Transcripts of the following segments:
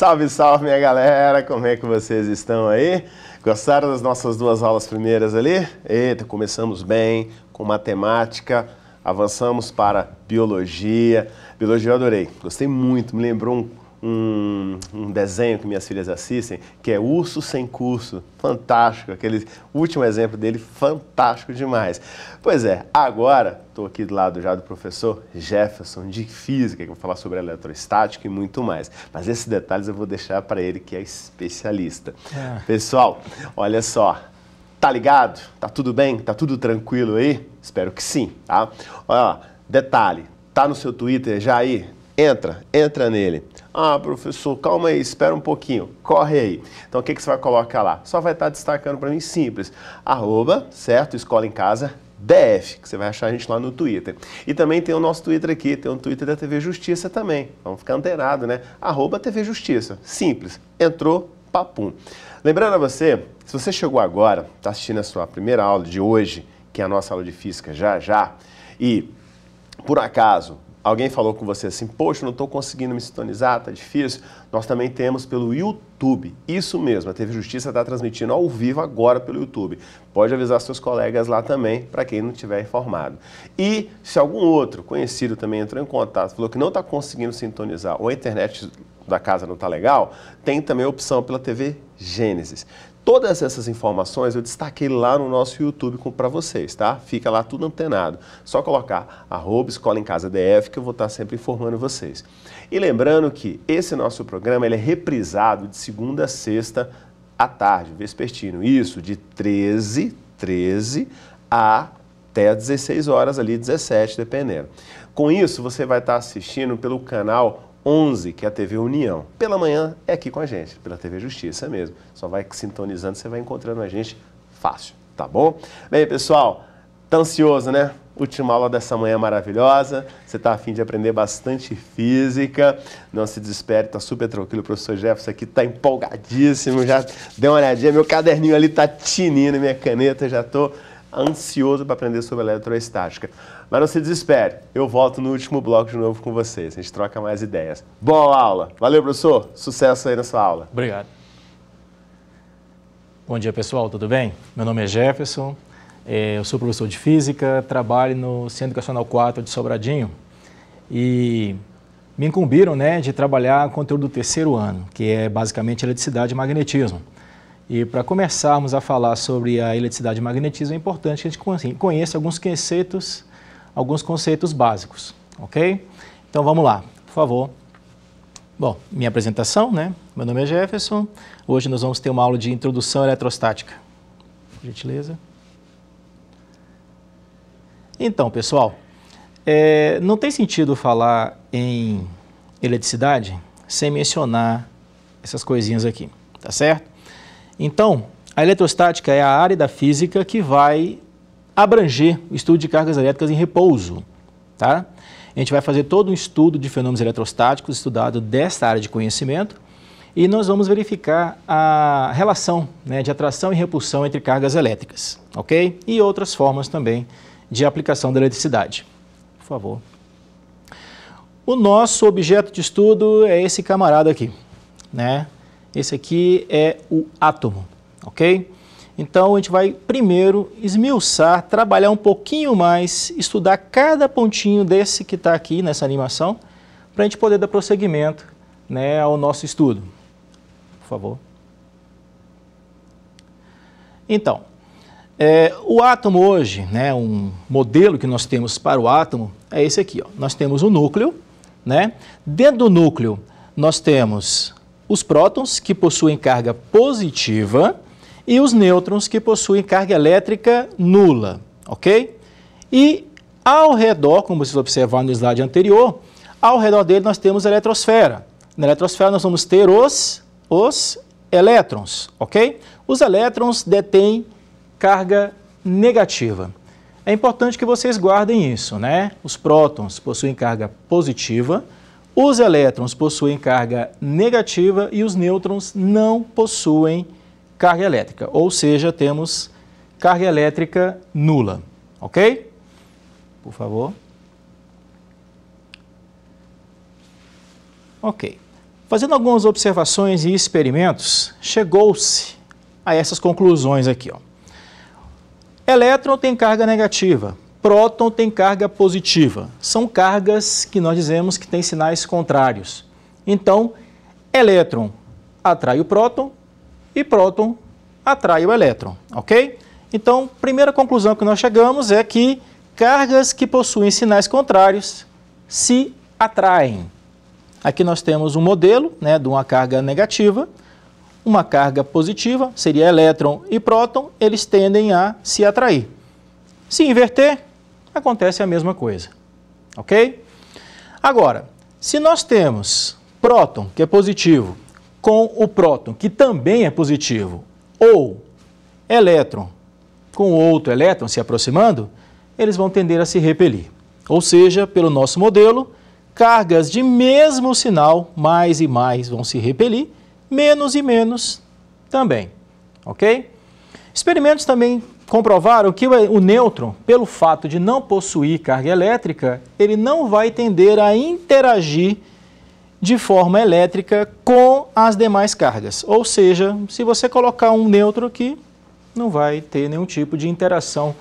Salve, salve, minha galera! Como é que vocês estão aí? Gostaram das nossas duas aulas primeiras ali? Eita, começamos bem com matemática, avançamos para biologia. Biologia eu adorei, gostei muito, me lembrou um um, um, desenho que minhas filhas assistem, que é Urso Sem Curso. Fantástico, aquele último exemplo dele, fantástico demais. Pois é, agora estou aqui do lado já do professor Jefferson de Física, que eu vou falar sobre eletrostática e muito mais. Mas esses detalhes eu vou deixar para ele, que é especialista. É. Pessoal, olha só. Tá ligado? Tá tudo bem? Tá tudo tranquilo aí? Espero que sim, tá? Olha, detalhe, tá no seu Twitter já aí? Entra, entra nele ah, professor, calma aí, espera um pouquinho, corre aí. Então, o que, que você vai colocar lá? Só vai estar destacando para mim simples, arroba, certo? Escola em Casa, DF, que você vai achar a gente lá no Twitter. E também tem o nosso Twitter aqui, tem o Twitter da TV Justiça também. Vamos ficar antenado, né? Arroba TV Justiça. Simples. Entrou, papum. Lembrando a você, se você chegou agora, está assistindo a sua primeira aula de hoje, que é a nossa aula de física já já, e por acaso alguém falou com você assim, poxa, não estou conseguindo me sintonizar, está difícil, nós também temos pelo YouTube. Isso mesmo, a TV Justiça está transmitindo ao vivo agora pelo YouTube. Pode avisar seus colegas lá também, para quem não estiver informado. E se algum outro conhecido também entrou em contato, falou que não está conseguindo sintonizar ou a internet da casa não está legal, tem também a opção pela TV Gênesis. Todas essas informações eu destaquei lá no nosso YouTube para vocês, tá? Fica lá tudo antenado. Só colocar arroba escola em casa DF que eu vou estar sempre informando vocês. E lembrando que esse nosso programa ele é reprisado de segunda a sexta à tarde, vespertino. Isso, de 13, 13 a até 16 horas ali, 17, dependendo. Com isso, você vai estar assistindo pelo canal 11, que é a TV União. Pela manhã é aqui com a gente, pela TV Justiça mesmo. Só vai sintonizando, você vai encontrando a gente fácil, tá bom? Bem, pessoal, tá ansioso, né? Última aula dessa manhã maravilhosa. Você está afim de aprender bastante física. Não se desespere, está super tranquilo. O professor Jefferson aqui está empolgadíssimo. Já deu uma olhadinha. Meu caderninho ali está tinindo, minha caneta. Já estou ansioso para aprender sobre a eletroestática. Mas não se desespere, eu volto no último bloco de novo com vocês. A gente troca mais ideias. Boa aula! Valeu, professor! Sucesso aí na sua aula. Obrigado. Bom dia, pessoal, tudo bem? Meu nome é Jefferson, é, eu sou professor de Física, trabalho no Centro Educacional 4 de Sobradinho e me incumbiram né, de trabalhar conteúdo do terceiro ano, que é basicamente eletricidade e magnetismo. E para começarmos a falar sobre a eletricidade e magnetismo, é importante que a gente conheça alguns conceitos alguns conceitos básicos, ok? Então vamos lá, por favor. Bom, minha apresentação, né? Meu nome é Jefferson. Hoje nós vamos ter uma aula de introdução eletrostática. Por gentileza. Então, pessoal, é, não tem sentido falar em eletricidade sem mencionar essas coisinhas aqui, tá certo? Então, a eletrostática é a área da física que vai abranger o estudo de cargas elétricas em repouso. Tá? A gente vai fazer todo um estudo de fenômenos eletrostáticos estudado desta área de conhecimento e nós vamos verificar a relação né, de atração e repulsão entre cargas elétricas, ok? E outras formas também de aplicação da eletricidade. Por favor. O nosso objeto de estudo é esse camarada aqui, né? Esse aqui é o átomo, ok? Então a gente vai primeiro esmiuçar, trabalhar um pouquinho mais, estudar cada pontinho desse que está aqui nessa animação, para a gente poder dar prosseguimento né, ao nosso estudo. Por favor. Então, é, o átomo hoje, né, um modelo que nós temos para o átomo é esse aqui. Ó. Nós temos o núcleo, né? dentro do núcleo nós temos os prótons que possuem carga positiva, e os nêutrons que possuem carga elétrica nula, ok? E ao redor, como vocês observaram no slide anterior, ao redor dele nós temos a eletrosfera. Na eletrosfera nós vamos ter os, os elétrons, ok? Os elétrons detêm carga negativa. É importante que vocês guardem isso, né? Os prótons possuem carga positiva, os elétrons possuem carga negativa e os nêutrons não possuem carga elétrica, ou seja, temos carga elétrica nula, ok? Por favor. Ok. Fazendo algumas observações e experimentos, chegou-se a essas conclusões aqui. Ó. Elétron tem carga negativa, próton tem carga positiva. São cargas que nós dizemos que têm sinais contrários. Então, elétron atrai o próton, e próton atrai o elétron, ok? Então, primeira conclusão que nós chegamos é que cargas que possuem sinais contrários se atraem. Aqui nós temos um modelo né, de uma carga negativa, uma carga positiva, seria elétron e próton, eles tendem a se atrair. Se inverter, acontece a mesma coisa, ok? Agora, se nós temos próton, que é positivo, com o próton, que também é positivo, ou elétron com outro elétron se aproximando, eles vão tender a se repelir. Ou seja, pelo nosso modelo, cargas de mesmo sinal mais e mais vão se repelir, menos e menos também, ok? Experimentos também comprovaram que o é, nêutron, pelo fato de não possuir carga elétrica, ele não vai tender a interagir de forma elétrica com as demais cargas. Ou seja, se você colocar um neutro aqui, não vai ter nenhum tipo de interação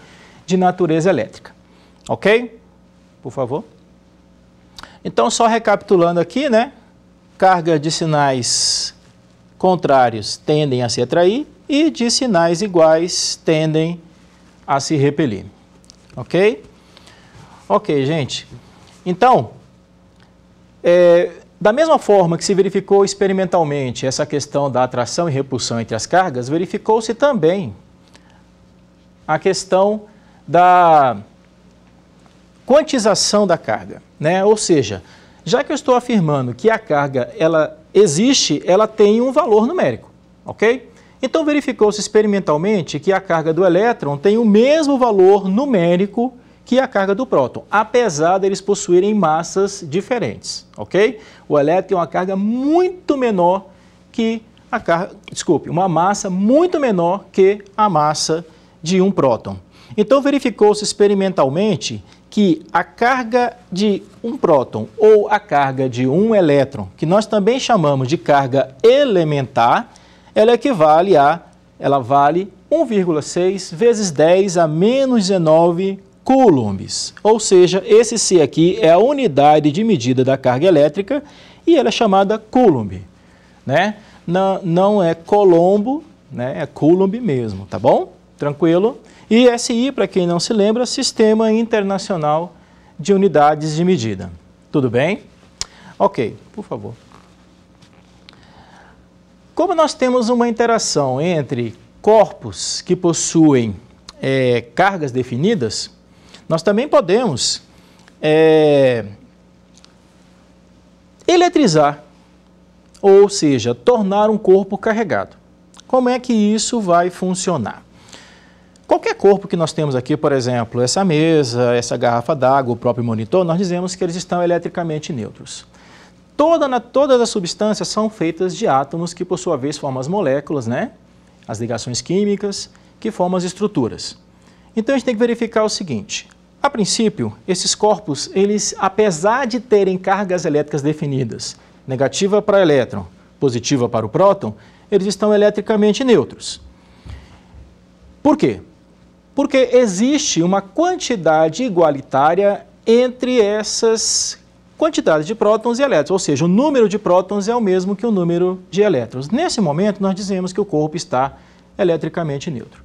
de natureza elétrica. Ok? Por favor. Então, só recapitulando aqui, né? Carga de sinais contrários tendem a se atrair e de sinais iguais tendem a se repelir. Ok? Ok, gente. Então, é, da mesma forma que se verificou experimentalmente essa questão da atração e repulsão entre as cargas, verificou-se também a questão da quantização da carga, né? Ou seja, já que eu estou afirmando que a carga ela existe, ela tem um valor numérico, ok? Então verificou-se experimentalmente que a carga do elétron tem o mesmo valor numérico que é a carga do próton, apesar deles possuírem massas diferentes, ok? O elétron tem é uma carga muito menor que a carga, desculpe, uma massa muito menor que a massa de um próton. Então verificou-se experimentalmente que a carga de um próton ou a carga de um elétron, que nós também chamamos de carga elementar, ela equivale a, ela vale 1,6 vezes 10 a menos 19 coulombs, ou seja, esse C aqui é a unidade de medida da carga elétrica e ela é chamada coulomb, né? Não, não é colombo, né? É coulomb mesmo, tá bom? Tranquilo? E SI, para quem não se lembra, Sistema Internacional de Unidades de Medida. Tudo bem? Ok, por favor. Como nós temos uma interação entre corpos que possuem é, cargas definidas, nós também podemos é, eletrizar, ou seja, tornar um corpo carregado. Como é que isso vai funcionar? Qualquer corpo que nós temos aqui, por exemplo, essa mesa, essa garrafa d'água, o próprio monitor, nós dizemos que eles estão eletricamente neutros. Toda, todas as substâncias são feitas de átomos que, por sua vez, formam as moléculas, né? as ligações químicas, que formam as estruturas. Então a gente tem que verificar o seguinte: a princípio, esses corpos, eles, apesar de terem cargas elétricas definidas, negativa para o elétron, positiva para o próton, eles estão eletricamente neutros. Por quê? Porque existe uma quantidade igualitária entre essas quantidades de prótons e elétrons, ou seja, o número de prótons é o mesmo que o número de elétrons. Nesse momento, nós dizemos que o corpo está eletricamente neutro.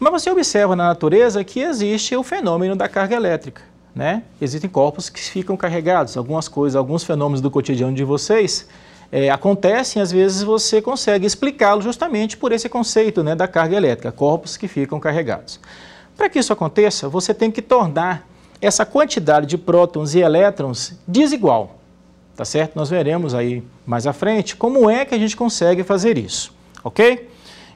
Mas você observa na natureza que existe o fenômeno da carga elétrica. Né? Existem corpos que ficam carregados. Algumas coisas, alguns fenômenos do cotidiano de vocês é, acontecem, às vezes você consegue explicá-lo justamente por esse conceito né, da carga elétrica, corpos que ficam carregados. Para que isso aconteça, você tem que tornar essa quantidade de prótons e elétrons desigual. Tá certo? Nós veremos aí mais à frente como é que a gente consegue fazer isso, ok?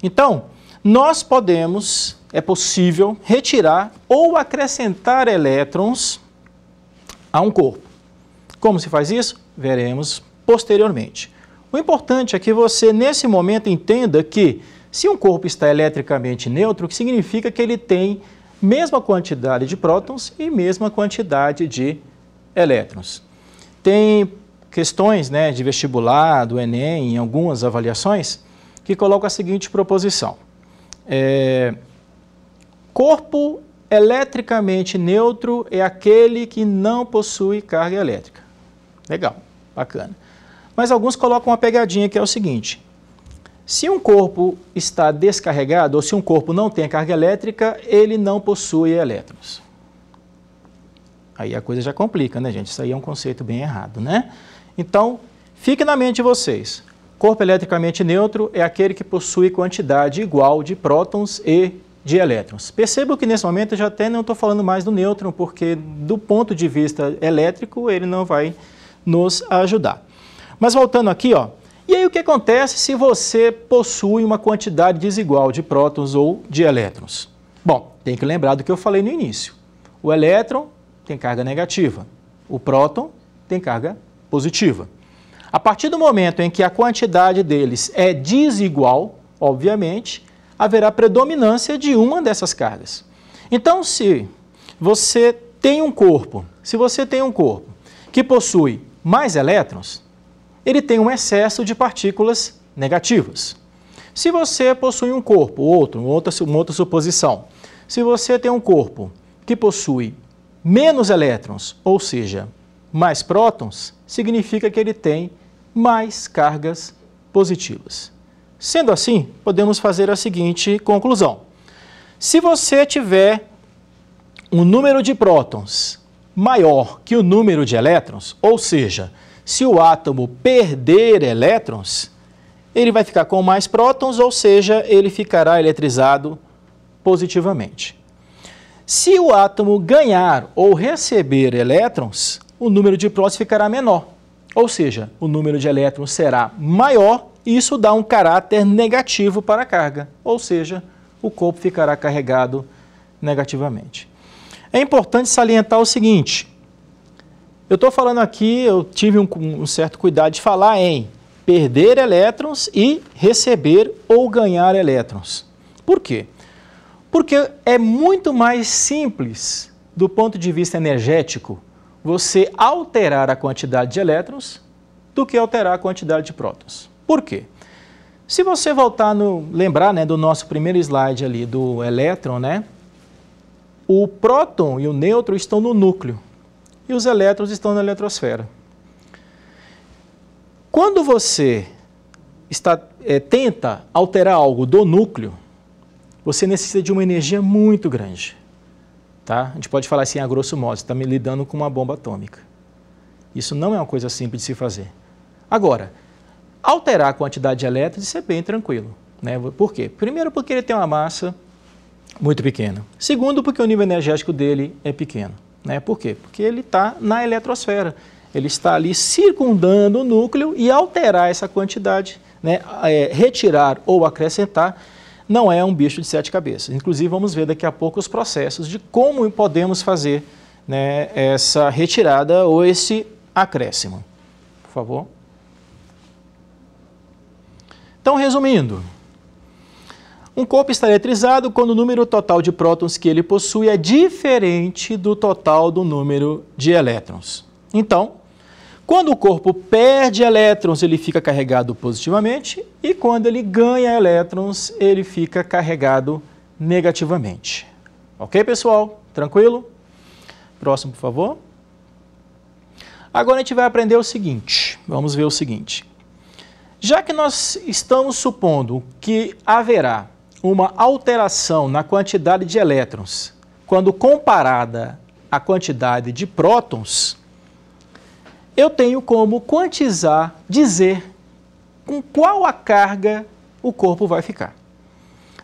Então, nós podemos, é possível, retirar ou acrescentar elétrons a um corpo. Como se faz isso? Veremos posteriormente. O importante é que você, nesse momento, entenda que se um corpo está eletricamente neutro, significa que ele tem mesma quantidade de prótons e mesma quantidade de elétrons. Tem questões né, de vestibular, do Enem, em algumas avaliações, que colocam a seguinte proposição. É, corpo eletricamente neutro é aquele que não possui carga elétrica. Legal, bacana. Mas alguns colocam uma pegadinha que é o seguinte: se um corpo está descarregado ou se um corpo não tem carga elétrica, ele não possui elétrons. Aí a coisa já complica, né, gente? Isso aí é um conceito bem errado, né? Então, fique na mente de vocês corpo eletricamente neutro é aquele que possui quantidade igual de prótons e de elétrons. Perceba que nesse momento eu já até não estou falando mais do nêutron, porque do ponto de vista elétrico ele não vai nos ajudar. Mas voltando aqui, ó, e aí o que acontece se você possui uma quantidade desigual de prótons ou de elétrons? Bom, tem que lembrar do que eu falei no início. O elétron tem carga negativa, o próton tem carga positiva. A partir do momento em que a quantidade deles é desigual, obviamente, haverá predominância de uma dessas cargas. Então, se você tem um corpo, se você tem um corpo que possui mais elétrons, ele tem um excesso de partículas negativas. Se você possui um corpo, outro, outra, uma outra suposição, se você tem um corpo que possui menos elétrons, ou seja, mais prótons, significa que ele tem mais cargas positivas. Sendo assim, podemos fazer a seguinte conclusão. Se você tiver um número de prótons maior que o número de elétrons, ou seja, se o átomo perder elétrons, ele vai ficar com mais prótons, ou seja, ele ficará eletrizado positivamente. Se o átomo ganhar ou receber elétrons, o número de prótons ficará menor. Ou seja, o número de elétrons será maior e isso dá um caráter negativo para a carga, ou seja, o corpo ficará carregado negativamente. É importante salientar o seguinte: eu estou falando aqui, eu tive um, um, certo cuidado de falar em perder elétrons e receber ou ganhar elétrons. Por quê? Porque é muito mais simples do ponto de vista energético você alterar a quantidade de elétrons do que alterar a quantidade de prótons. Por quê? Se você voltar no lembrar, né, do nosso primeiro slide ali do elétron, né? O próton e o nêutron estão no núcleo e os elétrons estão na eletrosfera. Quando você está, é, tenta alterar algo do núcleo, você necessita de uma energia muito grande. Tá? A gente pode falar assim, a ah, grosso modo, você está lidando com uma bomba atômica. Isso não é uma coisa simples de se fazer. Agora, alterar a quantidade de elétrons, isso é bem tranquilo. Né? Por quê? Primeiro, porque ele tem uma massa muito pequena. Segundo, porque o nível energético dele é pequeno. Né? Por quê? Porque ele está na eletrosfera. Ele está ali circundando o núcleo e alterar essa quantidade, né? É, retirar ou acrescentar, não é um bicho de sete cabeças. Inclusive, vamos ver daqui a pouco os processos de como podemos fazer né, essa retirada ou esse acréscimo. Por favor. Então, resumindo, um corpo está eletrizado quando o número total de prótons que ele possui é diferente do total do número de elétrons. Então, quando o corpo perde elétrons, ele fica carregado positivamente, e quando ele ganha elétrons, ele fica carregado negativamente. Ok, pessoal? Tranquilo? Próximo, por favor. Agora a gente vai aprender o seguinte. Vamos ver o seguinte. Já que nós estamos supondo que haverá uma alteração na quantidade de elétrons quando comparada à quantidade de prótons, eu tenho como quantizar, dizer com qual a carga o corpo vai ficar.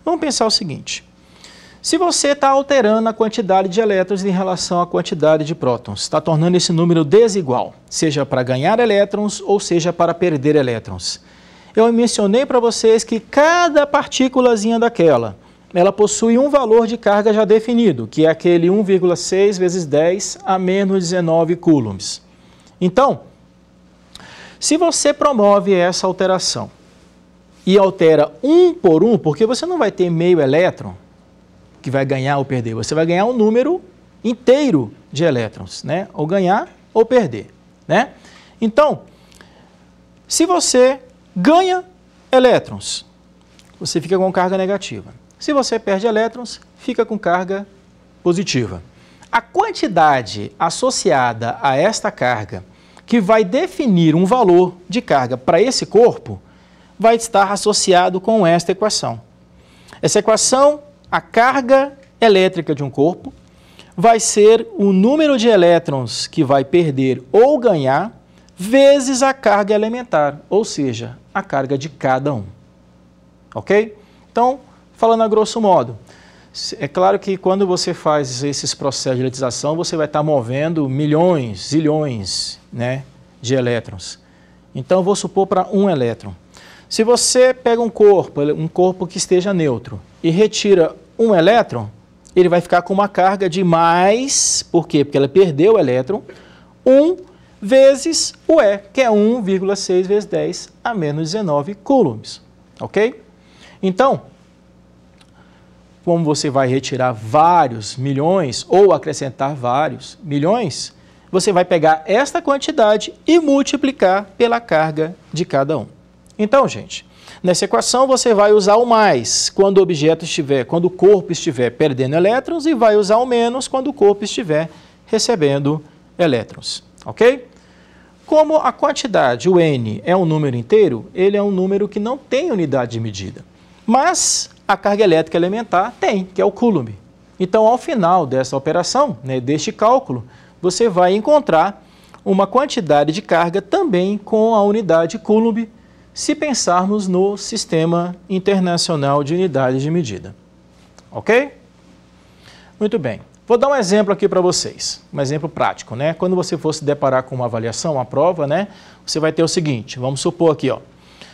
Vamos pensar o seguinte: se você está alterando a quantidade de elétrons em relação à quantidade de prótons, está tornando esse número desigual, seja para ganhar elétrons ou seja para perder elétrons. Eu mencionei para vocês que cada partículazinha daquela, ela possui um valor de carga já definido, que é aquele 1,6 vezes 10 a menos 19 coulombs. Então, se você promove essa alteração e altera um por um, porque você não vai ter meio elétron que vai ganhar ou perder, você vai ganhar um número inteiro de elétrons, né? Ou ganhar ou perder, né? Então, se você ganha elétrons, você fica com carga negativa. Se você perde elétrons, fica com carga positiva. A quantidade associada a esta carga, que vai definir um valor de carga para esse corpo, vai estar associado com esta equação. Essa equação, a carga elétrica de um corpo, vai ser o número de elétrons que vai perder ou ganhar vezes a carga elementar, ou seja, a carga de cada um. Ok? Então, falando a grosso modo, é claro que quando você faz esses processos de eletrização, você vai estar movendo milhões, zilhões né, de elétrons. Então, vou supor para um elétron. Se você pega um corpo, um corpo que esteja neutro, e retira um elétron, ele vai ficar com uma carga de mais, por quê? Porque ela perdeu o elétron, 1 vezes o E, que é 1,6 vezes 10 a menos 19 coulombs, ok? Então, como você vai retirar vários milhões ou acrescentar vários milhões, você vai pegar esta quantidade e multiplicar pela carga de cada um. Então, gente, nessa equação você vai usar o mais quando o objeto estiver, quando o corpo estiver perdendo elétrons e vai usar o menos quando o corpo estiver recebendo elétrons, ok? Como a quantidade, o n, é um número inteiro, ele é um número que não tem unidade de medida. Mas a carga elétrica elementar tem, que é o coulomb. Então, ao final dessa operação, né, deste cálculo, você vai encontrar uma quantidade de carga também com a unidade coulomb, se pensarmos no Sistema Internacional de Unidades de Medida. Ok? Muito bem. Vou dar um exemplo aqui para vocês, um exemplo prático, né? Quando você for se deparar com uma avaliação, uma prova, né? Você vai ter o seguinte, vamos supor aqui, ó.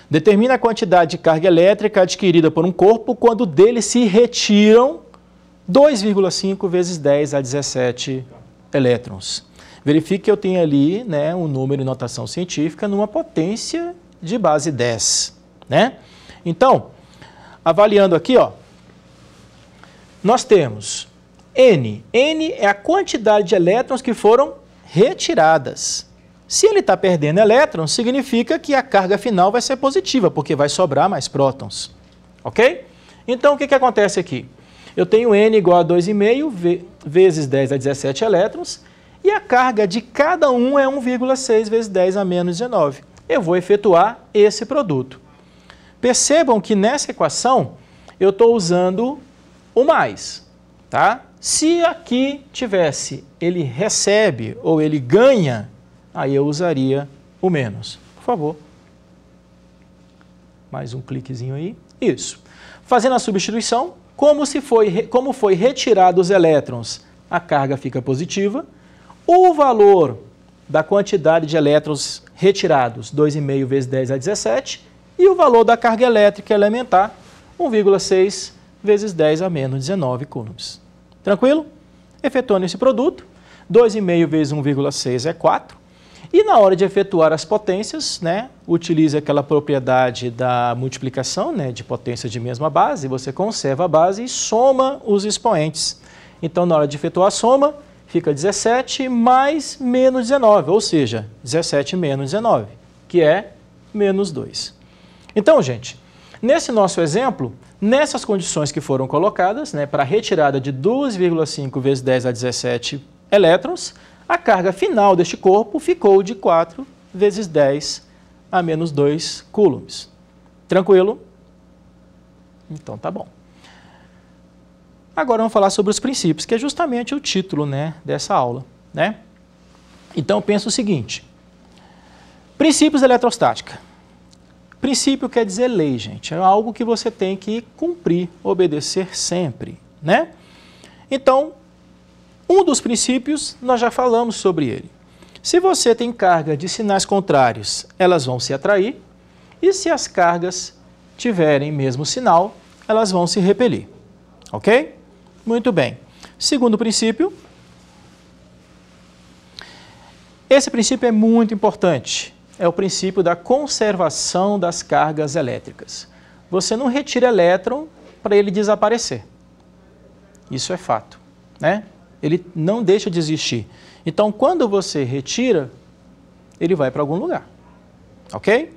Determina a quantidade de carga elétrica adquirida por um corpo quando dele se retiram 2,5 vezes 10 a 17 elétrons. Verifique que eu tenho ali né, um número em notação científica numa potência de base 10. Né? Então, avaliando aqui, ó, nós temos N. N é a quantidade de elétrons que foram retiradas. Se ele está perdendo elétrons, significa que a carga final vai ser positiva, porque vai sobrar mais prótons. Ok? Então, o que, que acontece aqui? Eu tenho N igual a 2,5 vezes 10 a 17 elétrons, e a carga de cada um é 1,6 vezes 10 a menos 19. Eu vou efetuar esse produto. Percebam que nessa equação eu estou usando o mais, tá? Se aqui tivesse ele recebe ou ele ganha aí eu usaria o menos. Por favor. Mais um cliquezinho aí. Isso. Fazendo a substituição, como, se foi, como foi retirado os elétrons, a carga fica positiva. O valor da quantidade de elétrons retirados, 2,5 vezes 10 a 17, e o valor da carga elétrica elementar, 1,6 vezes 10 a menos 19 coulombs. Tranquilo? Efetuando esse produto, 2,5 vezes 1,6 é 4, e na hora de efetuar as potências, né, utilize aquela propriedade da multiplicação, né, de potência de mesma base, você conserva a base e soma os expoentes. Então, na hora de efetuar a soma, fica 17 mais menos 19, ou seja, 17 menos 19, que é menos 2. Então, gente, nesse nosso exemplo, nessas condições que foram colocadas, né, para retirada de 2,5 vezes 10 a 17 elétrons, a carga final deste corpo ficou de 4 vezes 10 a menos 2 coulombs. Tranquilo? Então tá bom. Agora vamos falar sobre os princípios, que é justamente o título né, dessa aula. Né? Então pensa o seguinte: princípios da eletrostática. Princípio quer dizer lei, gente. É algo que você tem que cumprir, obedecer sempre. Né? Então, um dos princípios, nós já falamos sobre ele. Se você tem carga de sinais contrários, elas vão se atrair, e se as cargas tiverem mesmo sinal, elas vão se repelir. Ok? Muito bem. Segundo princípio, esse princípio é muito importante. É o princípio da conservação das cargas elétricas. Você não retira elétron para ele desaparecer. Isso é fato, né? Ele não deixa de existir. Então, quando você retira, ele vai para algum lugar. Ok?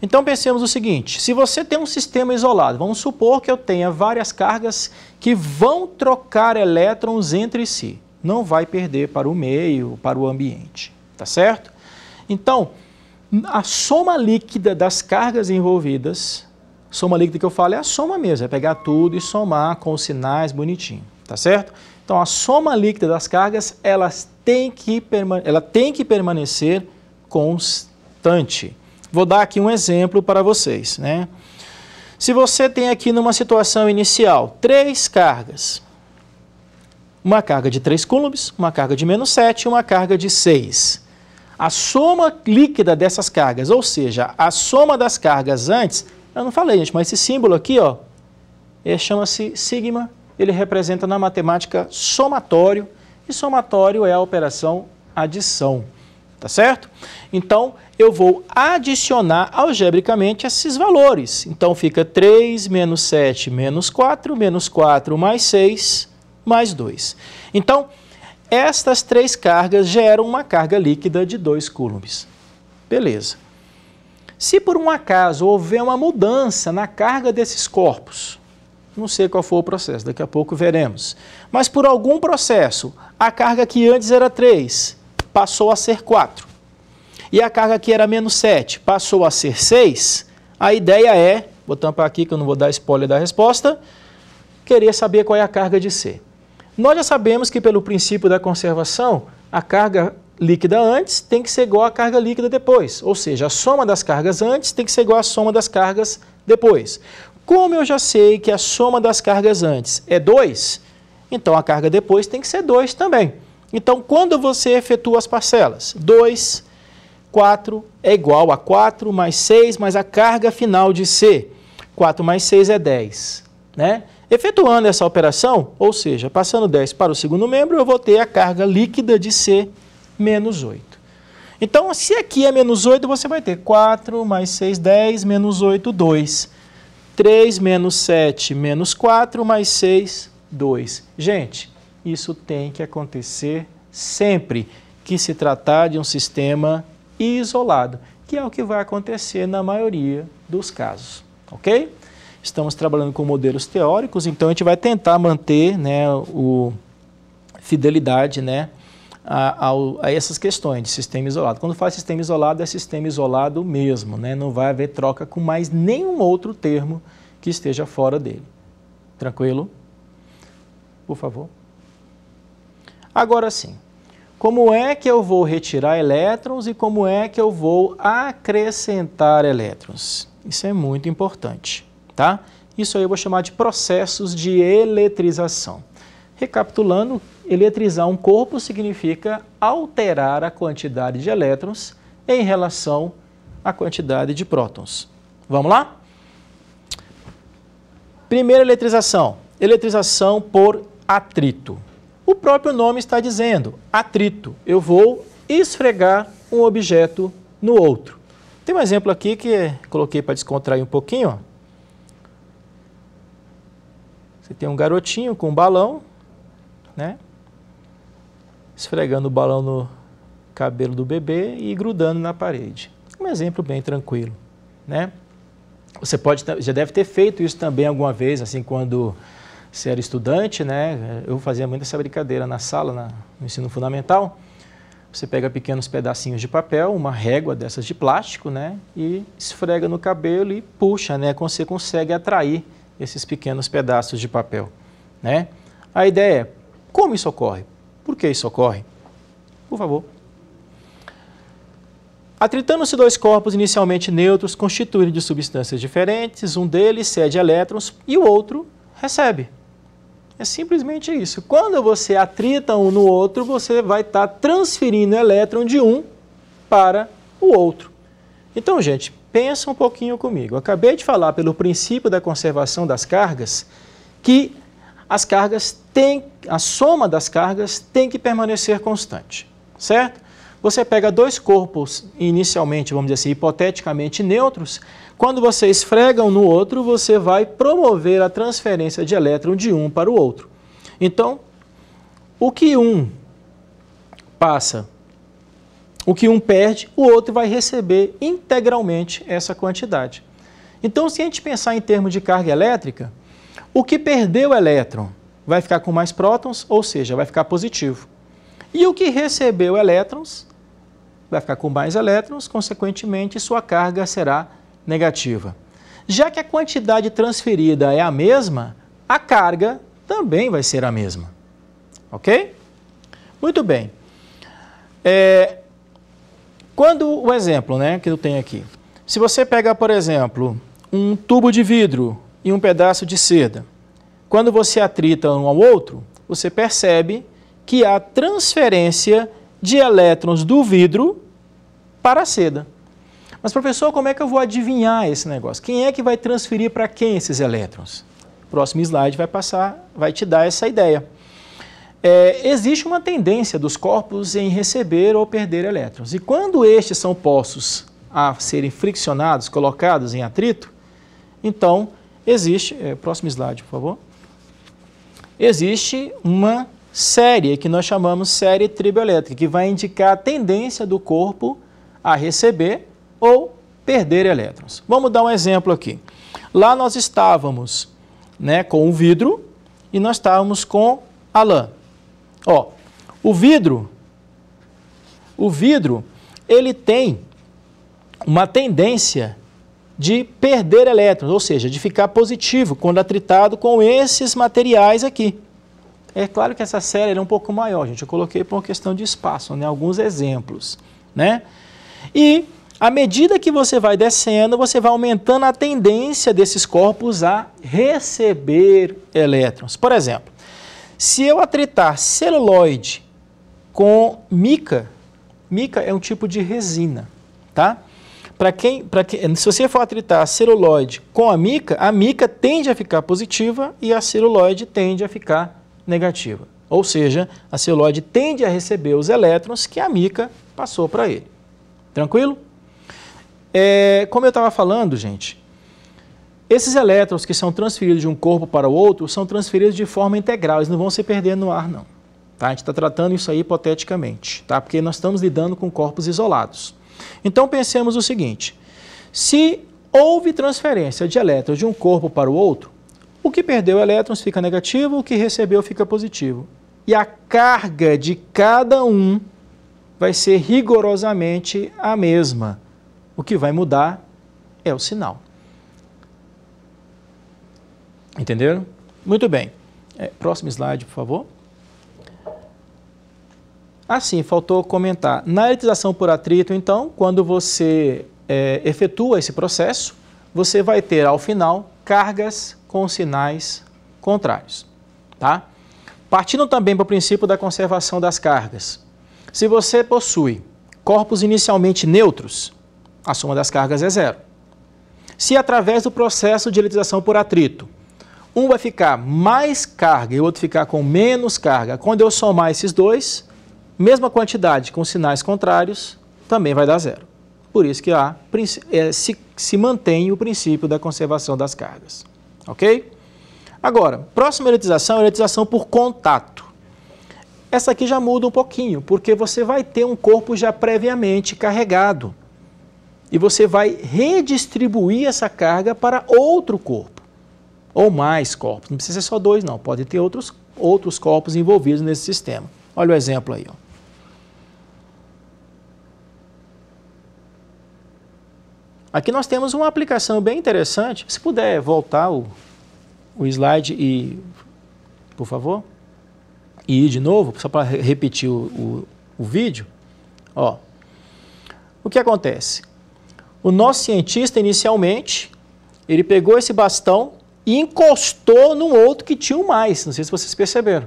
Então pensemos o seguinte: se você tem um sistema isolado, vamos supor que eu tenha várias cargas que vão trocar elétrons entre si, não vai perder para o meio, para o ambiente, tá certo? Então, a soma líquida das cargas envolvidas, soma líquida que eu falo é a soma mesmo, é pegar tudo e somar com os sinais bonitinho, tá certo? Então a soma líquida das cargas elas tem que ela tem que permanecer constante. Vou dar aqui um exemplo para vocês. Né? Se você tem aqui numa situação inicial três cargas, uma carga de 3 coulombs, uma carga de menos 7 e uma carga de 6. A soma líquida dessas cargas, ou seja, a soma das cargas antes, eu não falei, gente, mas esse símbolo aqui, ó, chama-se sigma ele representa na matemática somatório, e somatório é a operação adição, tá certo? Então, eu vou adicionar algebricamente esses valores. Então, fica 3 menos 7 menos 4, menos 4 mais 6, mais 2. Então, estas três cargas geram uma carga líquida de 2 coulombs. Beleza. Se por um acaso houver uma mudança na carga desses corpos, não sei qual foi o processo, daqui a pouco veremos. Mas por algum processo, a carga que antes era 3 passou a ser 4. E a carga que era menos 7 passou a ser 6. A ideia é, vou tampar aqui que eu não vou dar spoiler da resposta, querer saber qual é a carga de C. Nós já sabemos que pelo princípio da conservação, a carga líquida antes tem que ser igual à carga líquida depois. Ou seja, a soma das cargas antes tem que ser igual à soma das cargas depois. Como eu já sei que a soma das cargas antes é 2, então a carga depois tem que ser 2 também. Então, quando você efetua as parcelas, 2, 4 é igual a 4 mais 6 mais a carga final de C. 4 mais 6 é 10. Né? Efetuando essa operação, ou seja, passando 10 para o segundo membro, eu vou ter a carga líquida de C menos 8. Então, se aqui é menos 8, você vai ter 4 mais 6, 10, menos 8, 2. 3 menos 7 menos 4 mais 6, 2. Gente, isso tem que acontecer sempre que se tratar de um sistema isolado, que é o que vai acontecer na maioria dos casos, ok? Estamos trabalhando com modelos teóricos, então a gente vai tentar manter né, o fidelidade, né? a, a, a, essas questões de sistema isolado. Quando fala sistema isolado, é sistema isolado mesmo, né? não vai haver troca com mais nenhum outro termo que esteja fora dele. Tranquilo? Por favor. Agora sim, como é que eu vou retirar elétrons e como é que eu vou acrescentar elétrons? Isso é muito importante, tá? Isso aí eu vou chamar de processos de eletrização. Recapitulando, eletrizar um corpo significa alterar a quantidade de elétrons em relação à quantidade de prótons. Vamos lá? Primeira eletrização, eletrização por atrito. O próprio nome está dizendo, atrito. Eu vou esfregar um objeto no outro. Tem um exemplo aqui que coloquei para descontrair um pouquinho. Você tem um garotinho com um balão, né? esfregando o balão no cabelo do bebê e grudando na parede. Um exemplo bem tranquilo, né? Você pode, já deve ter feito isso também alguma vez, assim, quando você era estudante, né? Eu fazia muito essa brincadeira na sala, na, no ensino fundamental. Você pega pequenos pedacinhos de papel, uma régua dessas de plástico, né? E esfrega no cabelo e puxa, né? Você consegue atrair esses pequenos pedaços de papel, né? A ideia é, como isso ocorre? Por que isso ocorre? Por favor. Atritando-se dois corpos inicialmente neutros, constituídos de substâncias diferentes, um deles cede elétrons e o outro recebe. É simplesmente isso. Quando você atrita um no outro, você vai estar tá transferindo elétron de um para o outro. Então, gente, pensa um pouquinho comigo. acabei de falar pelo princípio da conservação das cargas que as cargas têm, a soma das cargas tem que permanecer constante, certo? Você pega dois corpos inicialmente, vamos dizer assim, hipoteticamente neutros, quando você esfrega um no outro, você vai promover a transferência de elétron de um para o outro. Então, o que um passa, o que um perde, o outro vai receber integralmente essa quantidade. Então, se a gente pensar em termos de carga elétrica, o que perdeu o elétron vai ficar com mais prótons, ou seja, vai ficar positivo. E o que recebeu elétrons vai ficar com mais elétrons, consequentemente, sua carga será negativa. Já que a quantidade transferida é a mesma, a carga também vai ser a mesma. Ok? Muito bem. É, quando o exemplo né, que eu tenho aqui, se você pegar, por exemplo, um tubo de vidro e um pedaço de seda. Quando você atrita um ao outro, você percebe que há transferência de elétrons do vidro para a seda. Mas, professor, como é que eu vou adivinhar esse negócio? Quem é que vai transferir para quem esses elétrons? O próximo slide vai passar, vai te dar essa ideia. É, existe uma tendência dos corpos em receber ou perder elétrons. E quando estes são postos a serem friccionados, colocados em atrito, então Existe, é, próximo slide, por favor. Existe uma série que nós chamamos série triboelétrica que vai indicar a tendência do corpo a receber ou perder elétrons. Vamos dar um exemplo aqui. Lá nós estávamos né, com o vidro e nós estávamos com a lã. Ó, o vidro, o vidro, ele tem uma tendência de perder elétrons, ou seja, de ficar positivo quando atritado com esses materiais aqui. É claro que essa série é um pouco maior, gente. Eu coloquei por uma questão de espaço, né? alguns exemplos. Né? E à medida que você vai descendo, você vai aumentando a tendência desses corpos a receber elétrons. Por exemplo, se eu atritar celuloide com mica, mica é um tipo de resina, tá? para quem, para quem, se você for atritar a celuloide com a mica, a mica tende a ficar positiva e a celuloide tende a ficar negativa. Ou seja, a celuloide tende a receber os elétrons que a mica passou para ele. Tranquilo? É, como eu estava falando, gente, esses elétrons que são transferidos de um corpo para o outro são transferidos de forma integral, eles não vão se perder no ar, não. Tá? A gente está tratando isso aí hipoteticamente, tá? porque nós estamos lidando com corpos isolados. Então pensemos o seguinte: se houve transferência de elétrons de um corpo para o outro, o que perdeu elétrons fica negativo, o que recebeu fica positivo. E a carga de cada um vai ser rigorosamente a mesma. O que vai mudar é o sinal. Entenderam? Muito bem. É, próximo slide, por favor. Assim, faltou comentar. Na eletrização por atrito, então, quando você é, efetua esse processo, você vai ter ao final cargas com sinais contrários. Tá? Partindo também para o princípio da conservação das cargas. Se você possui corpos inicialmente neutros, a soma das cargas é zero. Se através do processo de eletrização por atrito, um vai ficar mais carga e o outro ficar com menos carga, quando eu somar esses dois, Mesma quantidade com sinais contrários também vai dar zero. Por isso que há, é, se, se mantém o princípio da conservação das cargas. Ok? Agora, próxima eletrização é a por contato. Essa aqui já muda um pouquinho, porque você vai ter um corpo já previamente carregado. E você vai redistribuir essa carga para outro corpo, ou mais corpos. Não precisa ser só dois, não. Pode ter outros, outros corpos envolvidos nesse sistema. Olha o exemplo aí. Ó. Aqui nós temos uma aplicação bem interessante. Se puder voltar o, o slide e, por favor, e ir de novo, só para repetir o, o, o vídeo. Ó, o que acontece? O nosso cientista, inicialmente, ele pegou esse bastão e encostou num outro que tinha um mais. Não sei se vocês perceberam.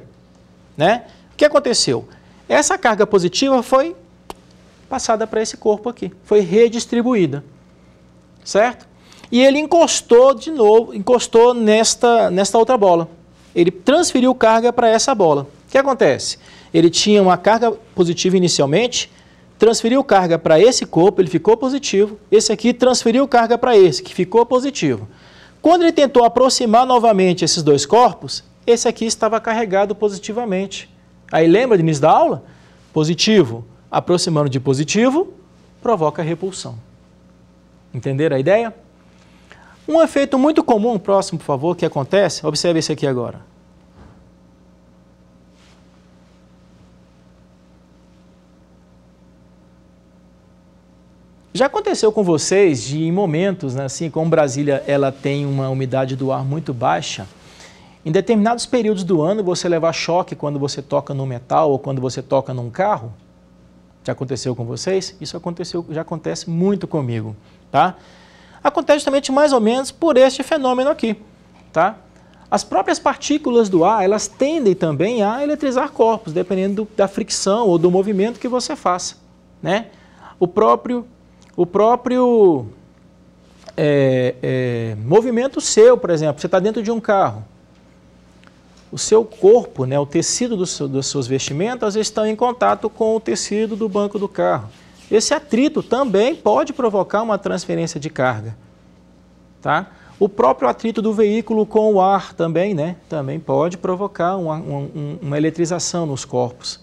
Né? O que aconteceu? Essa carga positiva foi passada para esse corpo aqui, foi redistribuída, certo? E ele encostou de novo, encostou nesta, nesta outra bola. Ele transferiu carga para essa bola. O que acontece? Ele tinha uma carga positiva inicialmente, transferiu carga para esse corpo, ele ficou positivo. Esse aqui transferiu carga para esse, que ficou positivo. Quando ele tentou aproximar novamente esses dois corpos, esse aqui estava carregado positivamente. Aí lembra do início da aula? Positivo, aproximando de positivo, provoca repulsão. Entenderam a ideia? Um efeito muito comum, próximo, por favor, que acontece, observe isso aqui agora. Já aconteceu com vocês de, em momentos, né, assim como Brasília ela tem uma umidade do ar muito baixa, em determinados períodos do ano, você levar choque quando você toca no metal ou quando você toca num carro? Já aconteceu com vocês? Isso aconteceu, já acontece muito comigo, tá? Acontece justamente mais ou menos por este fenômeno aqui, tá? As próprias partículas do ar, elas tendem também a eletrizar corpos, dependendo do, da fricção ou do movimento que você faça, né? O próprio, o próprio é, é, movimento seu, por exemplo, você está dentro de um carro, o seu corpo, né, o tecido do seu, dos seus vestimentos, às vezes estão em contato com o tecido do banco do carro. Esse atrito também pode provocar uma transferência de carga. Tá? O próprio atrito do veículo com o ar também, né, também pode provocar uma, uma, uma eletrização nos corpos.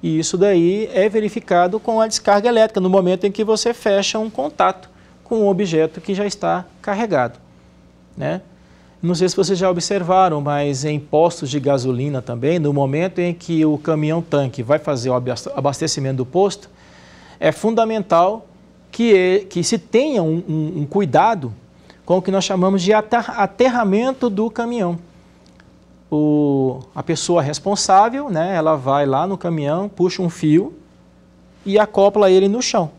E isso daí é verificado com a descarga elétrica, no momento em que você fecha um contato com um objeto que já está carregado. Né? Não sei se vocês já observaram, mas em postos de gasolina também, no momento em que o caminhão tanque vai fazer o abastecimento do posto, é fundamental que, que se tenha um, um, um cuidado com o que nós chamamos de aterramento do caminhão. O, a pessoa responsável, né, ela vai lá no caminhão, puxa um fio e acopla ele no chão.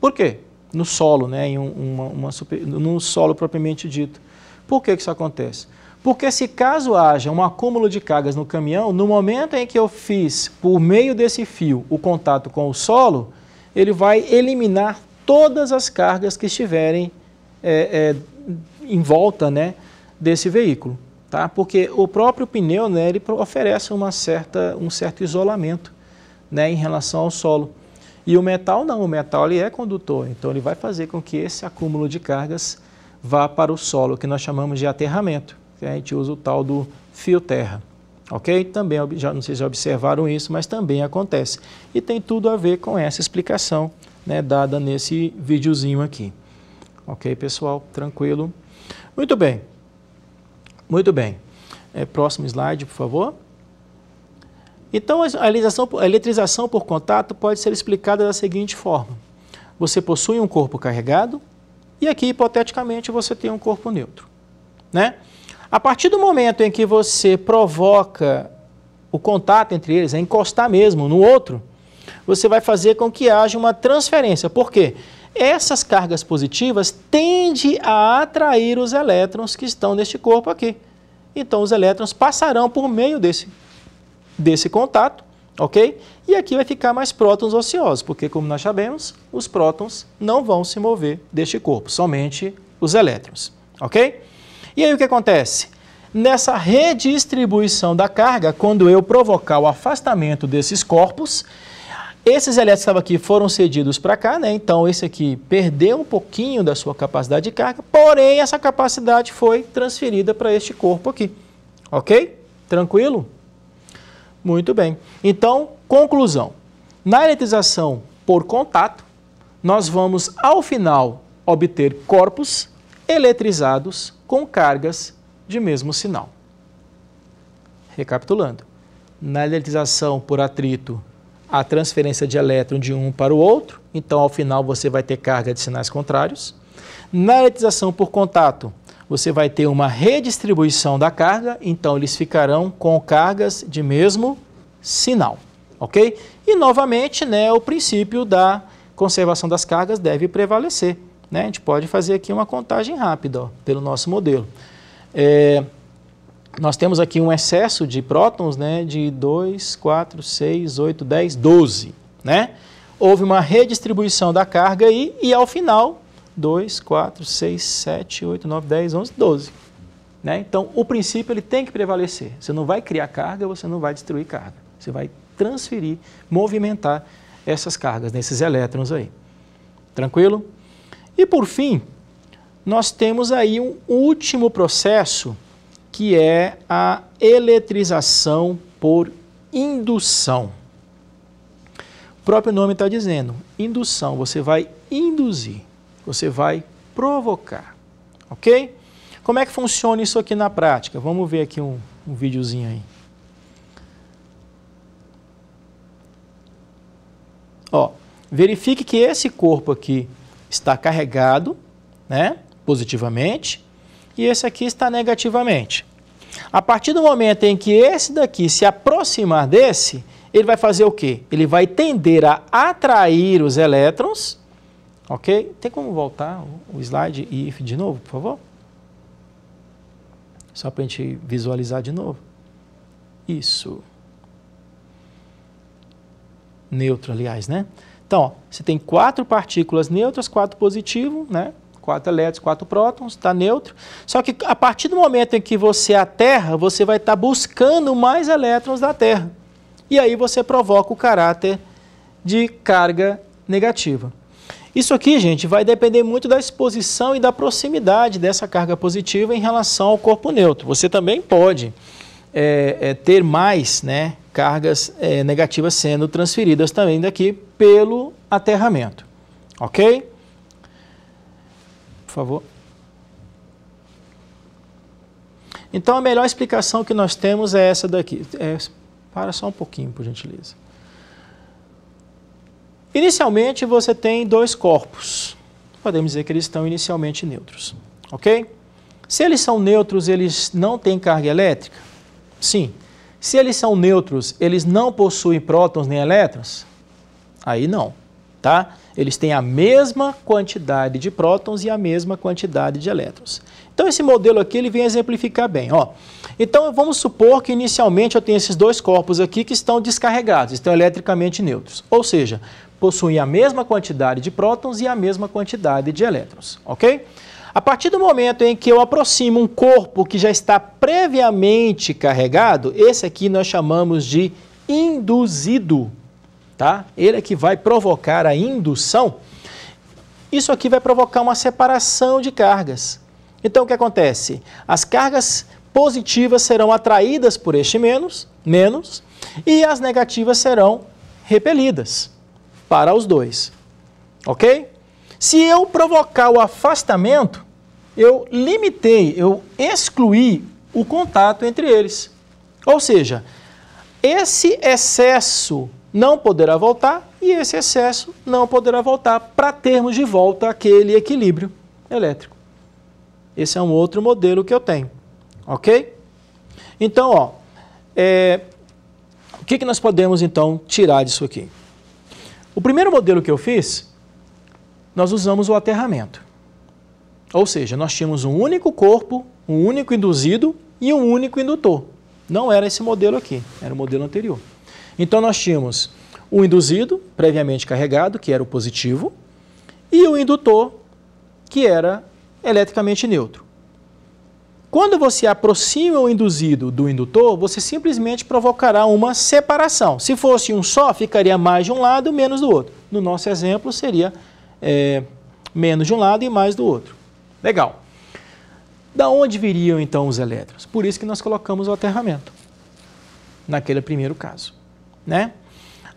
Por quê? No solo, né, em um, uma, uma super, no solo propriamente dito. Por que isso acontece? Porque se caso haja um acúmulo de cargas no caminhão, no momento em que eu fiz, por meio desse fio, o contato com o solo, ele vai eliminar todas as cargas que estiverem é, é, em volta né, desse veículo. Tá? Porque o próprio pneu né, ele oferece uma certa, um certo isolamento né, em relação ao solo. E o metal não, o metal ele é condutor, então ele vai fazer com que esse acúmulo de cargas vá para o solo, que nós chamamos de aterramento. Que a gente usa o tal do fio terra. Ok? Também, já, não sei se já observaram isso, mas também acontece. E tem tudo a ver com essa explicação né, dada nesse videozinho aqui. Ok, pessoal? Tranquilo? Muito bem. Muito bem. É, próximo slide, por favor. Então, a eletrização por contato pode ser explicada da seguinte forma. Você possui um corpo carregado, e aqui, hipoteticamente, você tem um corpo neutro. Né? A partir do momento em que você provoca o contato entre eles, é encostar mesmo no outro, você vai fazer com que haja uma transferência. Por quê? Essas cargas positivas tendem a atrair os elétrons que estão neste corpo aqui. Então, os elétrons passarão por meio desse, desse contato ok? E aqui vai ficar mais prótons ociosos, porque como nós sabemos, os prótons não vão se mover deste corpo, somente os elétrons, ok? E aí o que acontece? Nessa redistribuição da carga, quando eu provocar o afastamento desses corpos, esses elétrons que estavam aqui foram cedidos para cá, né? então esse aqui perdeu um pouquinho da sua capacidade de carga, porém essa capacidade foi transferida para este corpo aqui, ok? Tranquilo? Muito bem. Então, conclusão. Na eletrização por contato, nós vamos, ao final, obter corpos eletrizados com cargas de mesmo sinal. Recapitulando, na eletrização por atrito, a transferência de elétron de um para o outro, então ao final você vai ter carga de sinais contrários. Na eletrização por contato, você vai ter uma redistribuição da carga, então eles ficarão com cargas de mesmo sinal, ok? E novamente, né, o princípio da conservação das cargas deve prevalecer. Né? A gente pode fazer aqui uma contagem rápida ó, pelo nosso modelo. É, nós temos aqui um excesso de prótons né, de 2, 4, 6, 8, 10, 12. Né? Houve uma redistribuição da carga aí, e ao final 2, 4, 6, 7, 8, 9, 10, 11, 12. Né? Então, o princípio ele tem que prevalecer. Você não vai criar carga, você não vai destruir carga. Você vai transferir, movimentar essas cargas, nesses né? elétrons aí. Tranquilo? E por fim, nós temos aí um último processo que é a eletrização por indução. O próprio nome está dizendo, indução, você vai induzir você vai provocar, ok? Como é que funciona isso aqui na prática? Vamos ver aqui um, um videozinho aí. Ó, verifique que esse corpo aqui está carregado, né, positivamente, e esse aqui está negativamente. A partir do momento em que esse daqui se aproximar desse, ele vai fazer o quê? Ele vai tender a atrair os elétrons Ok? Tem como voltar o slide e if de novo, por favor? Só para a gente visualizar de novo. Isso. Neutro, aliás, né? Então, ó, você tem quatro partículas neutras, quatro positivos, né? Quatro elétrons, quatro prótons, está neutro. Só que a partir do momento em que você é aterra, você vai estar tá buscando mais elétrons da Terra. E aí você provoca o caráter de carga negativa. Isso aqui, gente, vai depender muito da exposição e da proximidade dessa carga positiva em relação ao corpo neutro. Você também pode é, é, ter mais né, cargas é, negativas sendo transferidas também daqui pelo aterramento. Ok? Por favor. Então, a melhor explicação que nós temos é essa daqui. É, para só um pouquinho, por gentileza. Inicialmente você tem dois corpos. Podemos dizer que eles estão inicialmente neutros, ok? Se eles são neutros, eles não têm carga elétrica? Sim. Se eles são neutros, eles não possuem prótons nem elétrons? Aí não, tá? Eles têm a mesma quantidade de prótons e a mesma quantidade de elétrons. Então esse modelo aqui ele vem exemplificar bem, ó. Então vamos supor que inicialmente eu tenho esses dois corpos aqui que estão descarregados, estão eletricamente neutros. Ou seja, possuem a mesma quantidade de prótons e a mesma quantidade de elétrons, ok? A partir do momento em que eu aproximo um corpo que já está previamente carregado, esse aqui nós chamamos de induzido, tá? Ele é que vai provocar a indução. Isso aqui vai provocar uma separação de cargas. Então o que acontece? As cargas positivas serão atraídas por este menos, menos, e as negativas serão repelidas para os dois. Ok? Se eu provocar o afastamento, eu limitei, eu excluí o contato entre eles. Ou seja, esse excesso não poderá voltar e esse excesso não poderá voltar para termos de volta aquele equilíbrio elétrico. Esse é um outro modelo que eu tenho, ok? Então, ó, é, o que, que nós podemos então tirar disso aqui? O primeiro modelo que eu fiz, nós usamos o aterramento. Ou seja, nós tínhamos um único corpo, um único induzido e um único indutor. Não era esse modelo aqui, era o modelo anterior. Então nós tínhamos o induzido, previamente carregado, que era o positivo, e o indutor, que era eletricamente neutro. Quando você aproxima o induzido do indutor, você simplesmente provocará uma separação. Se fosse um só, ficaria mais de um lado, menos do outro. No nosso exemplo, seria é, menos de um lado e mais do outro. Legal. Da onde viriam então os elétrons? Por isso que nós colocamos o aterramento, naquele primeiro caso. Né?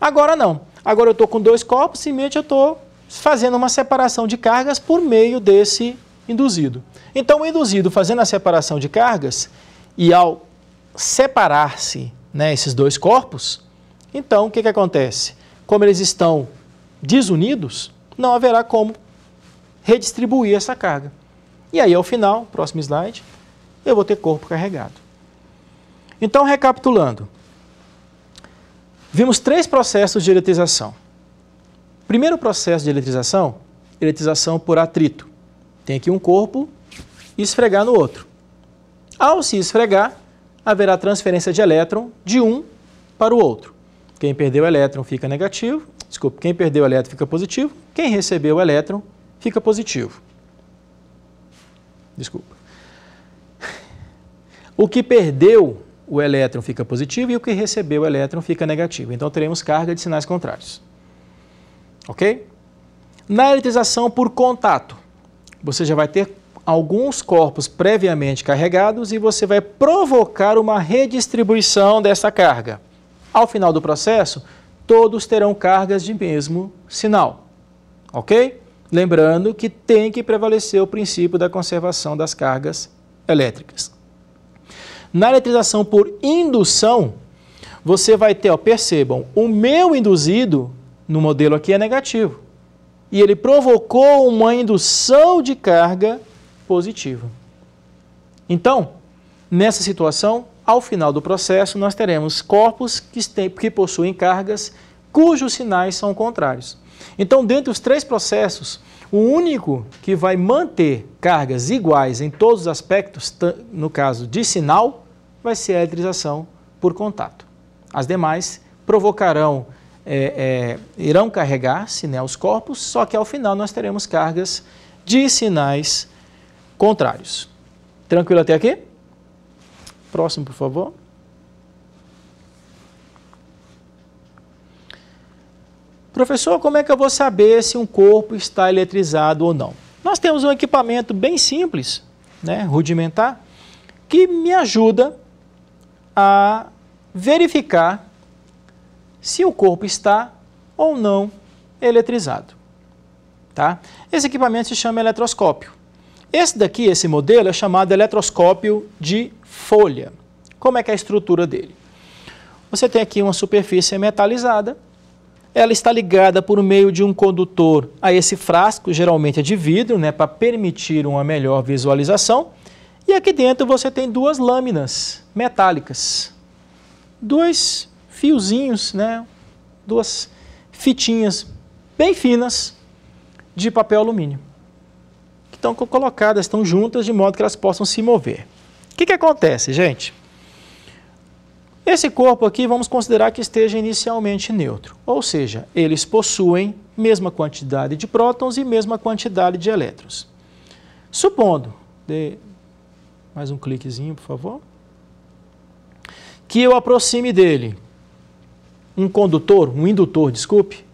Agora não. Agora eu estou com dois corpos, simplesmente eu estou fazendo uma separação de cargas por meio desse induzido. Então, o induzido fazendo a separação de cargas e ao separar-se né, esses dois corpos, então o que, que acontece? Como eles estão desunidos, não haverá como redistribuir essa carga. E aí, ao final, próximo slide, eu vou ter corpo carregado. Então, recapitulando, vimos três processos de eletrização. Primeiro processo de eletrização, eletrização por atrito. Tem aqui um corpo e esfregar no outro. Ao se esfregar, haverá transferência de elétron de um para o outro. Quem perdeu o elétron fica negativo, desculpa, quem perdeu o elétron fica positivo, quem recebeu o elétron fica positivo. Desculpa. O que perdeu o elétron fica positivo e o que recebeu o elétron fica negativo. Então teremos carga de sinais contrários. Ok? Na eletrização por contato, você já vai ter alguns corpos previamente carregados e você vai provocar uma redistribuição dessa carga. Ao final do processo, todos terão cargas de mesmo sinal. Ok? Lembrando que tem que prevalecer o princípio da conservação das cargas elétricas. Na eletrização por indução, você vai ter, ó, percebam, o meu induzido no modelo aqui é negativo e ele provocou uma indução de carga positiva. Então, nessa situação, ao final do processo, nós teremos corpos que, tem, que possuem cargas cujos sinais são contrários. Então, dentre os três processos, o único que vai manter cargas iguais em todos os aspectos, no caso de sinal, vai ser a eletrização por contato. As demais provocarão é, é, irão carregar-se né, os corpos, só que ao final nós teremos cargas de sinais contrários. Tranquilo até aqui? Próximo, por favor. Professor, como é que eu vou saber se um corpo está eletrizado ou não? Nós temos um equipamento bem simples, né, rudimentar, que me ajuda a verificar se o corpo está ou não eletrizado. Tá? Esse equipamento se chama eletroscópio. Esse daqui, esse modelo, é chamado eletroscópio de folha. Como é que é a estrutura dele? Você tem aqui uma superfície metalizada, ela está ligada por meio de um condutor a esse frasco, geralmente é de vidro, né, para permitir uma melhor visualização. E aqui dentro você tem duas lâminas metálicas, dois fiozinhos, né, duas fitinhas bem finas de papel alumínio, que estão colocadas, estão juntas de modo que elas possam se mover. O que, que acontece, gente? Esse corpo aqui vamos considerar que esteja inicialmente neutro, ou seja, eles possuem mesma quantidade de prótons e mesma quantidade de elétrons. Supondo, dê mais um cliquezinho, por favor, que eu aproxime dele um condutor, um indutor, desculpe,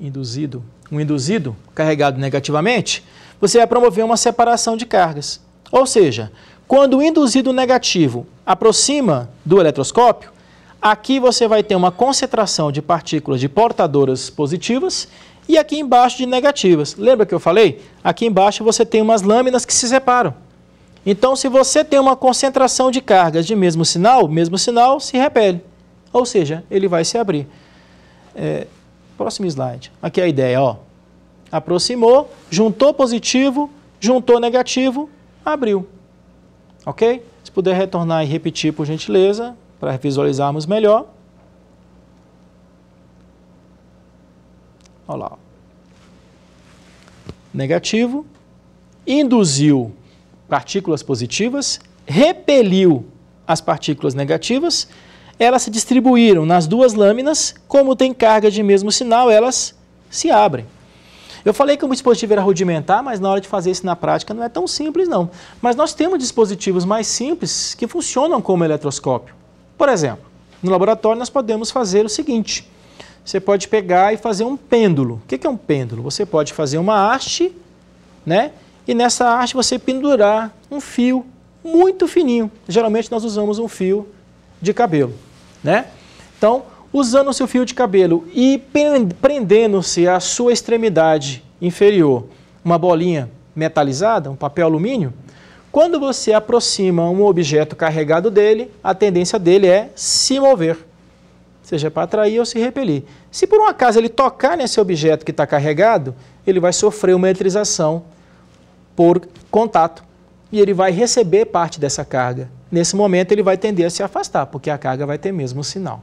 induzido, um induzido carregado negativamente, você vai promover uma separação de cargas. Ou seja, quando o induzido negativo aproxima do eletroscópio, aqui você vai ter uma concentração de partículas de portadoras positivas e aqui embaixo de negativas. Lembra que eu falei? Aqui embaixo você tem umas lâminas que se separam. Então, se você tem uma concentração de cargas de mesmo sinal, mesmo sinal se repele. Ou seja, ele vai se abrir. É, próximo slide. Aqui é a ideia, ó. Aproximou, juntou positivo, juntou negativo, abriu. Ok? Se puder retornar e repetir, por gentileza, para visualizarmos melhor. Olha lá. Negativo, induziu partículas positivas, repeliu as partículas negativas elas se distribuíram nas duas lâminas, como tem carga de mesmo sinal, elas se abrem. Eu falei que o dispositivo era rudimentar, mas na hora de fazer isso na prática não é tão simples não. Mas nós temos dispositivos mais simples que funcionam como eletroscópio. Por exemplo, no laboratório nós podemos fazer o seguinte. Você pode pegar e fazer um pêndulo. O que é um pêndulo? Você pode fazer uma haste, né? E nessa haste você pendurar um fio muito fininho. Geralmente nós usamos um fio de cabelo né? Então, usando seu fio de cabelo e prendendo-se à sua extremidade inferior uma bolinha metalizada, um papel alumínio, quando você aproxima um objeto carregado dele, a tendência dele é se mover, seja para atrair ou se repelir. Se por um acaso ele tocar nesse objeto que está carregado, ele vai sofrer uma eletrização por contato e ele vai receber parte dessa carga. Nesse momento ele vai tender a se afastar, porque a carga vai ter mesmo o sinal.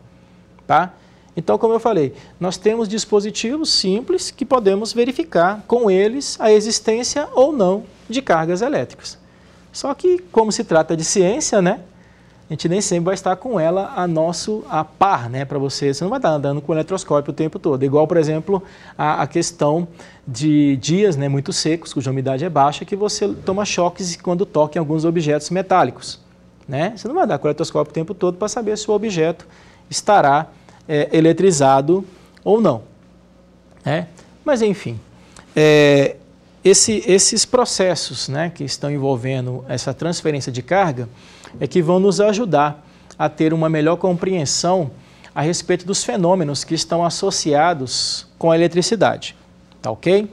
Tá? Então, como eu falei, nós temos dispositivos simples que podemos verificar com eles a existência ou não de cargas elétricas. Só que, como se trata de ciência, né, a gente nem sempre vai estar com ela a nosso a par, né, para você. Você não vai estar andando com o eletroscópio o tempo todo. Igual, por exemplo, a, a, questão de dias, né, muito secos, cuja umidade é baixa, que você toma choques quando toca em alguns objetos metálicos, né? Você não vai andar com o eletroscópio o tempo todo para saber se o objeto estará é, eletrizado ou não, né? Mas enfim, é, esse, esses processos, né, que estão envolvendo essa transferência de carga é que vão nos ajudar a ter uma melhor compreensão a respeito dos fenômenos que estão associados com a eletricidade. Tá ok?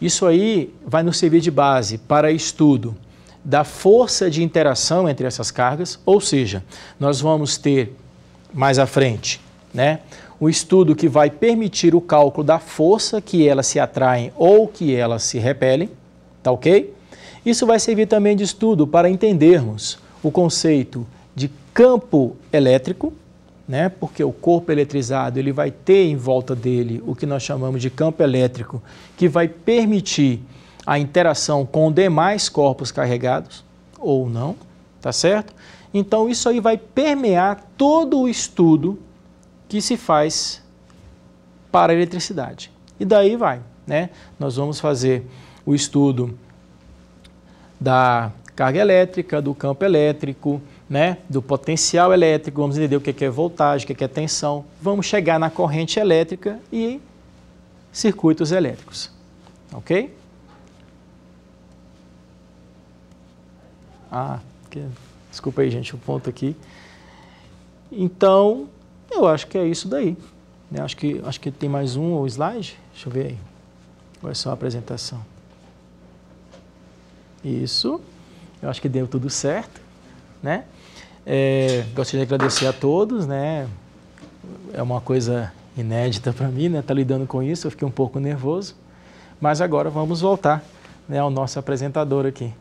Isso aí vai nos servir de base para estudo da força de interação entre essas cargas, ou seja, nós vamos ter mais à frente, né? O estudo que vai permitir o cálculo da força que elas se atraem ou que elas se repelem, tá ok? Isso vai servir também de estudo para entendermos o conceito de campo elétrico, né? Porque o corpo eletrizado ele vai ter em volta dele o que nós chamamos de campo elétrico, que vai permitir a interação com demais corpos carregados ou não, tá certo? Então isso aí vai permear todo o estudo que se faz para a eletricidade. E daí vai, né? Nós vamos fazer o estudo da carga elétrica, do campo elétrico, né, do potencial elétrico, vamos entender o que é, é voltagem, o é que é tensão. Vamos chegar na corrente elétrica e circuitos elétricos. Ok? Ah, que... desculpa aí, gente, o um ponto aqui. Então, eu acho que é isso daí. Eu acho, que, acho que tem mais um slide. Deixa eu ver aí. Ou é só a apresentação? Isso. Eu acho que deu tudo certo, né? É, gostaria de agradecer a todos, né? É uma coisa inédita para mim, né? Tá lidando com isso, eu fiquei um pouco nervoso. Mas agora vamos voltar, né, ao nosso apresentador aqui,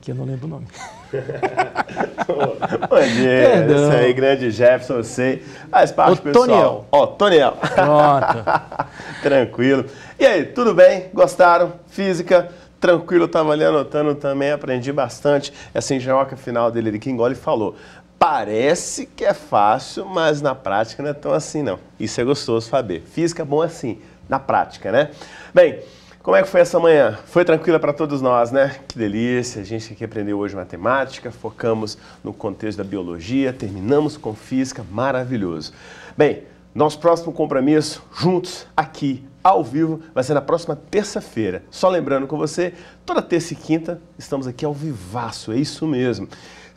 que eu não lembro o nome. Bom dia, Perdão. isso aí, grande Jefferson, você faz parte Otoniel. pessoal. Toniel. Pronto. Tranquilo. E aí, tudo bem? Gostaram? Física? tranquilo, estava ali anotando também, aprendi bastante. Essa é assim, é engenhoca final dele ele que engole falou. Parece que é fácil, mas na prática não é tão assim, não. Isso é gostoso saber. Física é bom assim, na prática, né? Bem, como é que foi essa manhã? Foi tranquila para todos nós, né? Que delícia! A gente aqui aprendeu hoje matemática, focamos no contexto da biologia, terminamos com física, maravilhoso. Bem, nosso próximo compromisso, juntos aqui ao vivo, vai ser na próxima terça-feira. Só lembrando com você, toda terça e quinta estamos aqui ao vivaço, é isso mesmo.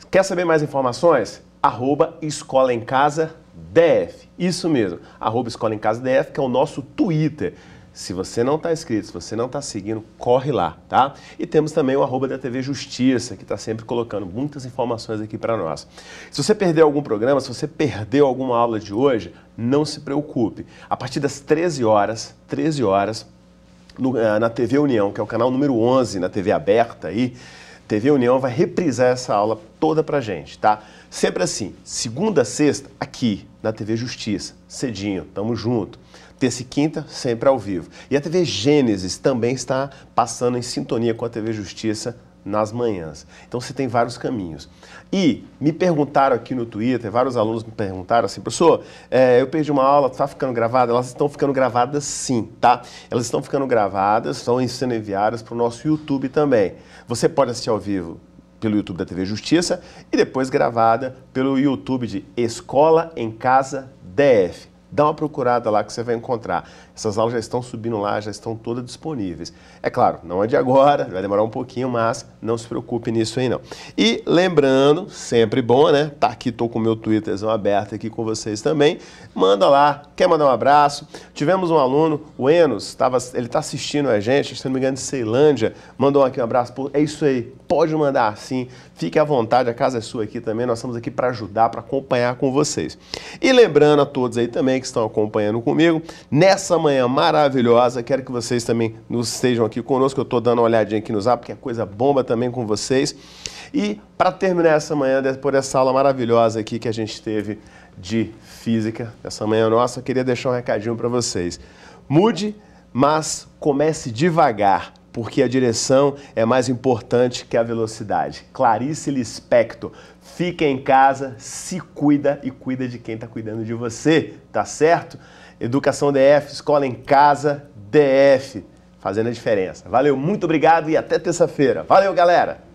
Quer saber mais informações? Arroba Escola em Casa DF. Isso mesmo, arroba Escola em Casa DF, que é o nosso Twitter. Se você não está inscrito, se você não está seguindo, corre lá, tá? E temos também o arroba da TV Justiça, que está sempre colocando muitas informações aqui para nós. Se você perdeu algum programa, se você perdeu alguma aula de hoje, não se preocupe. A partir das 13 horas, 13 horas, no, eh, na TV União, que é o canal número 11 na TV aberta aí, TV União vai reprisar essa aula toda pra gente, tá? Sempre assim, segunda a sexta, aqui na TV Justiça, cedinho, tamo junto terça e quinta, sempre ao vivo. E a TV Gênesis também está passando em sintonia com a TV Justiça nas manhãs. Então você tem vários caminhos. E me perguntaram aqui no Twitter, vários alunos me perguntaram assim, professor, é, eu perdi uma aula, está ficando gravada? Elas estão ficando gravadas sim, tá? Elas estão ficando gravadas, estão sendo enviadas para o nosso YouTube também. Você pode assistir ao vivo pelo YouTube da TV Justiça e depois gravada pelo YouTube de Escola em Casa DF dá uma procurada lá que você vai encontrar. Essas aulas já estão subindo lá, já estão todas disponíveis. É claro, não é de agora, vai demorar um pouquinho, mas não se preocupe nisso aí não. E lembrando, sempre bom, né? Tá aqui, tô com o meu Twitterzão aberto aqui com vocês também. Manda lá, quer mandar um abraço? Tivemos um aluno, o Enos, tava, ele tá assistindo a gente, se não me engano, de Ceilândia, mandou aqui um abraço. é isso aí, pode mandar assim, fique à vontade, a casa é sua aqui também, nós estamos aqui para ajudar, para acompanhar com vocês. E lembrando a todos aí também que estão acompanhando comigo, nessa manhã maravilhosa, quero que vocês também nos estejam aqui conosco, eu estou dando uma olhadinha aqui no zap, porque é coisa bomba também com vocês. E para terminar essa manhã, por essa aula maravilhosa aqui que a gente teve de física, essa manhã nossa, eu queria deixar um recadinho para vocês. Mude, mas comece devagar porque a direção é mais importante que a velocidade. Clarice Lispector, fica em casa, se cuida e cuida de quem está cuidando de você, tá certo? Educação DF, escola em casa, DF, fazendo a diferença. Valeu, muito obrigado e até terça-feira. Valeu, galera!